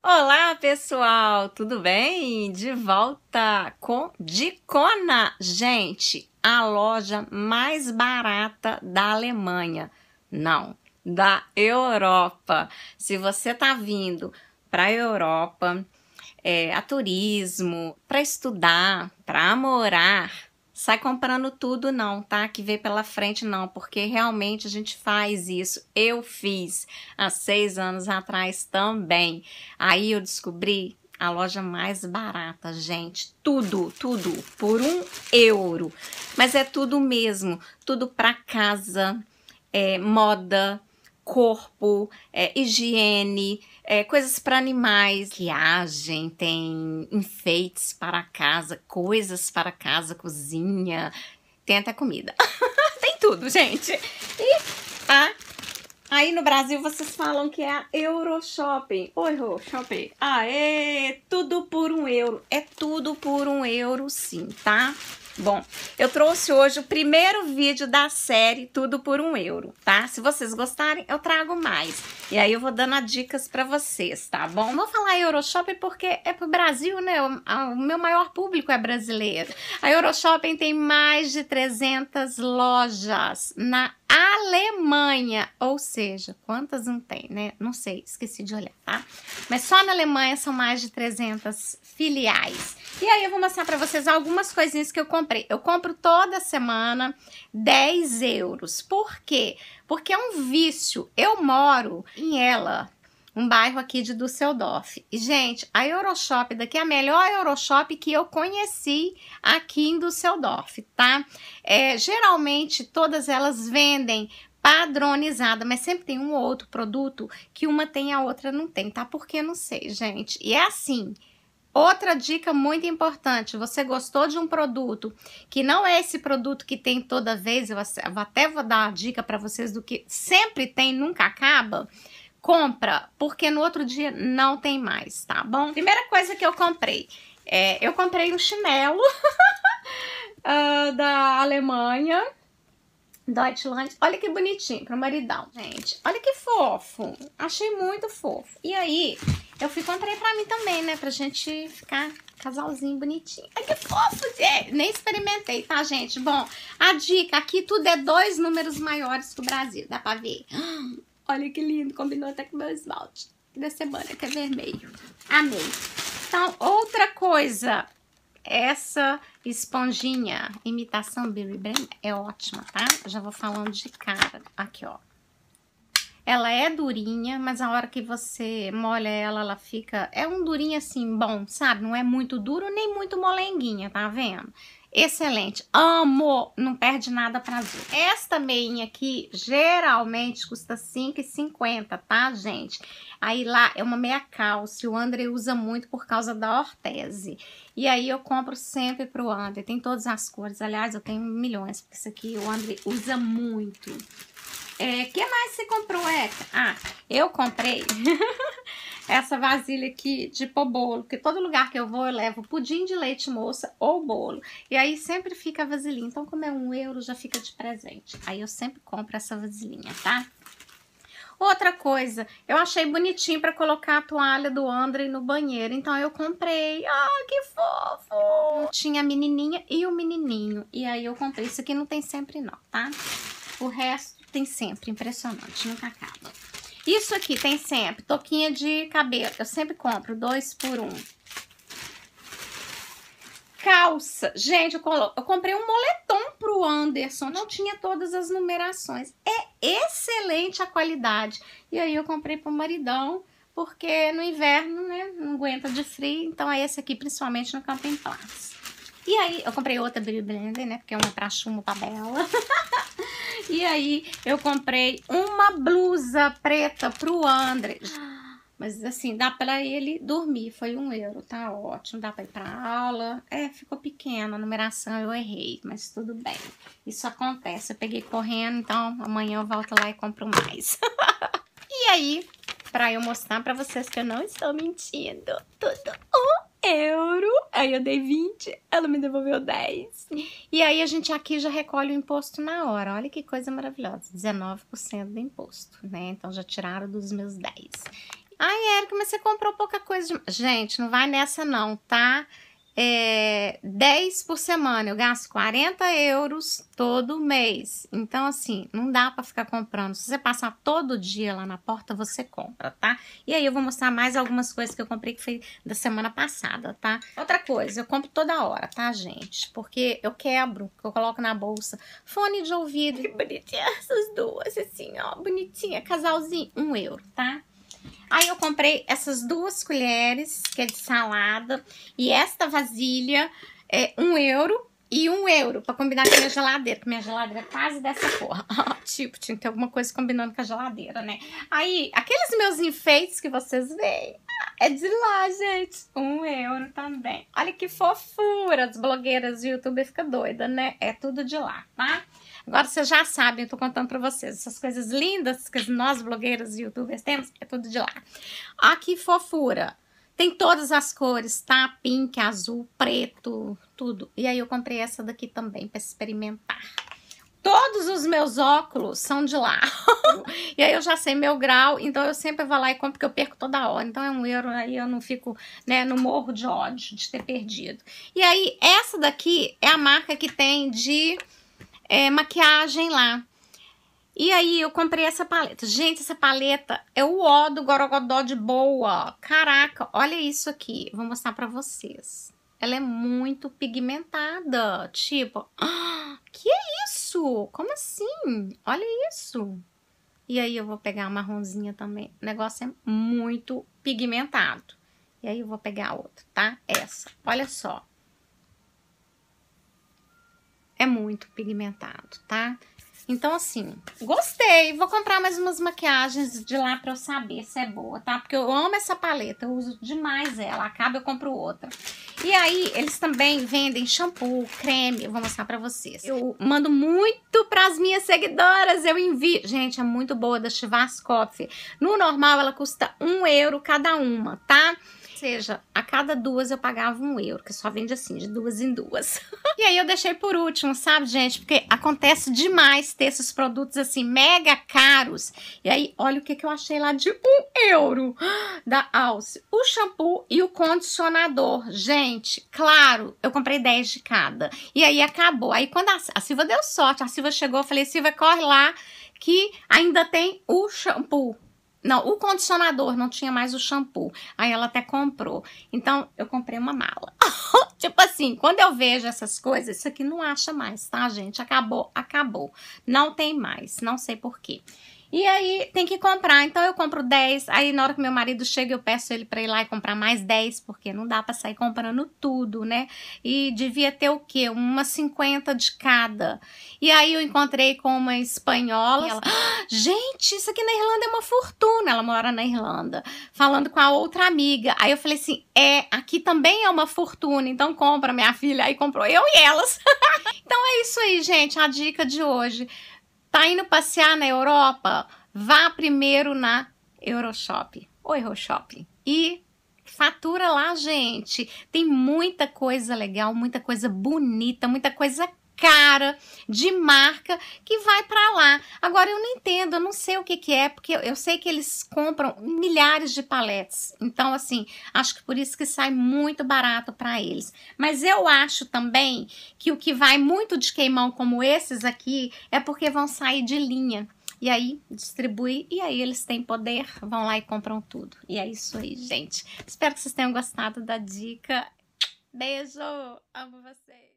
Olá, pessoal, tudo bem? De volta com Dicona, gente, a loja mais barata da Alemanha. Não, da Europa. Se você tá vindo para a Europa é, a turismo, para estudar, para morar, sai comprando tudo não, tá? Que vê pela frente não, porque realmente a gente faz isso. Eu fiz há seis anos atrás também. Aí eu descobri a loja mais barata, gente. Tudo, tudo por um euro. Mas é tudo mesmo. Tudo para casa, é, moda, corpo, é, higiene é, coisas para animais, maquiagem, tem enfeites para casa, coisas para casa, cozinha, tem até comida. tem tudo, gente. E a Aí no Brasil vocês falam que é a Euroshopping. Oi, Euro Shopping. Ah, é tudo por um euro. É tudo por um euro, sim, tá? Bom, eu trouxe hoje o primeiro vídeo da série Tudo por um Euro, tá? Se vocês gostarem, eu trago mais. E aí eu vou dando dicas para vocês, tá bom? Vou falar Euroshopping porque é pro Brasil, né? O, meu maior público é brasileiro. A Euroshopping tem mais de 300 lojas na Alemanha, ou seja, quantas não tem, né? Não sei, esqueci de olhar, tá? Mas só na Alemanha são mais de 300 filiais. E aí eu vou mostrar para vocês algumas coisinhas que eu comprei comprei. Eu compro toda semana 10 euros. Por quê? Porque é um vício. Eu moro em ela, um bairro aqui de Düsseldorf. E, gente, a Euroshop daqui é a melhor Euroshop que eu conheci aqui em Düsseldorf, tá? É, geralmente, todas elas vendem padronizada, mas sempre tem um ou outro produto que uma tem a outra não tem, tá? Porque não sei, gente. E é assim, Outra dica muito importante: você gostou de um produto que não é esse produto que tem toda vez, eu até vou dar uma dica para vocês do que sempre tem, nunca acaba. Compra, porque no outro dia não tem mais, tá bom? Primeira coisa que eu comprei: é, eu comprei um chinelo uh, da Alemanha Deutschland. Olha que bonitinho para o maridão, gente. Olha que fofo. Achei muito fofo. E aí, eu fui comprei para mim também, né? Pra gente ficar casalzinho bonitinho. Olha que fofo, gente. Nem experimentei, tá, gente? Bom, a dica aqui, tudo é dois números maiores que o Brasil. Dá pra ver? Olha que lindo. Combinou até com o meu esmalte da semana, que é vermelho. Amei. Então, outra coisa essa esponjinha, imitação Billy Brim, é ótima, tá? já vou falando de cara. Aqui, ó. Ela é durinha, mas a hora que você molha ela, ela fica... É um durinho assim, bom, sabe? Não é muito duro nem muito molenguinha, tá vendo? Excelente, amo, não perde nada para azul. Esta meinha aqui geralmente custa R$ 5,50, tá, gente? Aí lá é uma meia calça, o André usa muito por causa da ortese. E aí eu compro sempre pro André, tem todas as cores, aliás, eu tenho milhões, porque isso aqui o André usa muito. É, que mais você comprou, Eka? Ah, eu comprei... essa vasilha aqui de pôr bolo, que todo lugar que eu vou eu levo pudim de leite moça ou bolo. E aí sempre fica a vasilhinha, então como é um euro já fica de presente. Aí eu sempre compro essa vasilhinha, tá? Outra coisa, eu achei bonitinho para colocar a toalha do André no banheiro, então eu comprei. Ah, que fofo! tinha a menininha e o menininho, e aí eu comprei. Isso aqui não tem sempre não, tá? O resto tem sempre, impressionante, nunca acaba. Isso aqui tem sempre, toquinha de cabelo, eu sempre compro dois por um. Calça, gente, eu, colo... eu comprei um moletom pro Anderson, não tinha todas as numerações. É excelente a qualidade. E aí eu comprei pro maridão, porque no inverno, né, não aguenta de frio, então é esse aqui, principalmente no Camping Plaza. E aí, eu comprei outra Billy Blender, né, porque é uma pra chumbo, pra bela. E aí eu comprei uma blusa preta pro André. Mas assim, dá pra ele dormir, foi um euro, tá ótimo, dá pra ir pra aula. É, ficou pequena a numeração, eu errei, mas tudo bem. Isso acontece, eu peguei correndo, então amanhã eu volto lá e compro mais. e aí, pra eu mostrar pra vocês que eu não estou mentindo, tudo... Uh! euro, aí eu dei 20, ela me devolveu 10. E aí a gente aqui já recolhe o imposto na hora. Olha que coisa maravilhosa, 19% do imposto, né? Então já tiraram dos meus 10. Ai, Érica, mas você comprou pouca coisa de... Gente, não vai nessa não, tá? é, 10 por semana, eu gasto 40 euros todo mês. Então, assim, não dá para ficar comprando. Se você passar todo dia lá na porta, você compra, tá? E aí eu vou mostrar mais algumas coisas que eu comprei que foi da semana passada, tá? Outra coisa, eu compro toda hora, tá, gente? Porque eu quebro, eu coloco na bolsa. Fone de ouvido, que bonitinha essas duas, assim, ó, bonitinha, casalzinho, um euro, tá? Aí eu comprei essas duas colheres, que é de salada, e esta vasilha é um euro e um euro, pra combinar com a minha geladeira, que minha geladeira é quase dessa cor. tipo, tinha que ter alguma coisa combinando com a geladeira, né? Aí, aqueles meus enfeites que vocês veem, ah, é de lá, gente. Um euro também. Olha que fofura, as blogueiras do YouTube fica doida, né? É tudo de lá, tá? Agora vocês já sabem eu tô contando para vocês essas coisas lindas que nós blogueiras e youtubers temos, é tudo de lá. Ó que fofura. Tem todas as cores, tá? Pink, azul, preto, tudo. E aí eu comprei essa daqui também para experimentar. Todos os meus óculos são de lá. e aí eu já sei meu grau, então eu sempre vou lá e compro, porque eu perco toda hora. Então é um euro, aí eu não fico, né, no morro de ódio de ter perdido. E aí, essa daqui é a marca que tem de é, maquiagem lá. E aí eu comprei essa paleta. Gente, essa paleta é o ó do Gorogodó de boa. Caraca, olha isso aqui. Vou mostrar pra vocês. Ela é muito pigmentada. Tipo, ah, que é isso? Como assim? Olha isso. E aí eu vou pegar a marronzinha também. O negócio é muito pigmentado. E aí eu vou pegar a outra, tá? Essa. Olha só é muito pigmentado, tá? Então, assim, gostei. Vou comprar mais umas maquiagens de lá pra eu saber se é boa, tá? Porque eu amo essa paleta, eu uso demais ela. Acaba, eu compro outra. E aí, eles também vendem shampoo, creme, eu vou mostrar pra vocês. Eu mando muito pras minhas seguidoras, eu envio. Gente, é muito boa, da Chivas Coffee. No normal, ela custa um euro cada uma, tá? Tá? seja, a cada duas eu pagava um euro, que só vende assim, de duas em duas. e aí eu deixei por último, sabe, gente? Porque acontece demais ter esses produtos assim, mega caros. E aí, olha o que, que eu achei lá de um euro da Alce. O shampoo e o condicionador. Gente, claro, eu comprei 10 de cada. E aí acabou. Aí quando a, a Silva deu sorte, a Silva chegou, eu falei, Silva, corre lá que ainda tem o shampoo. Não, o condicionador, não tinha mais o shampoo. Aí ela até comprou. Então, eu comprei uma mala. tipo assim, quando eu vejo essas coisas, isso aqui não acha mais, tá, gente? Acabou, acabou. Não tem mais, não sei porquê. E aí tem que comprar, então eu compro 10, aí na hora que meu marido chega eu peço ele para ir lá e comprar mais 10, porque não dá para sair comprando tudo, né? E devia ter o quê? Uma 50 de cada. E aí eu encontrei com uma espanhola, ela, ah, gente, isso aqui na Irlanda é uma fortuna, ela mora na Irlanda, falando com a outra amiga. Aí eu falei assim, é, aqui também é uma fortuna, então compra minha filha. Aí comprou eu e elas. então é isso aí, gente, a dica de hoje Tá indo passear na Europa? Vá primeiro na Euroshop ou Euroshop e fatura lá, gente. Tem muita coisa legal, muita coisa bonita, muita coisa cara de marca que vai para lá. Agora eu não entendo, eu não sei o que, que é, porque eu, sei que eles compram milhares de paletes. Então, assim, acho que por isso que sai muito barato para eles. Mas eu acho também que o que vai muito de queimão como esses aqui é porque vão sair de linha. E aí distribui, e aí eles têm poder, vão lá e compram tudo. E é isso aí, gente. Espero que vocês tenham gostado da dica. Beijo, amo vocês.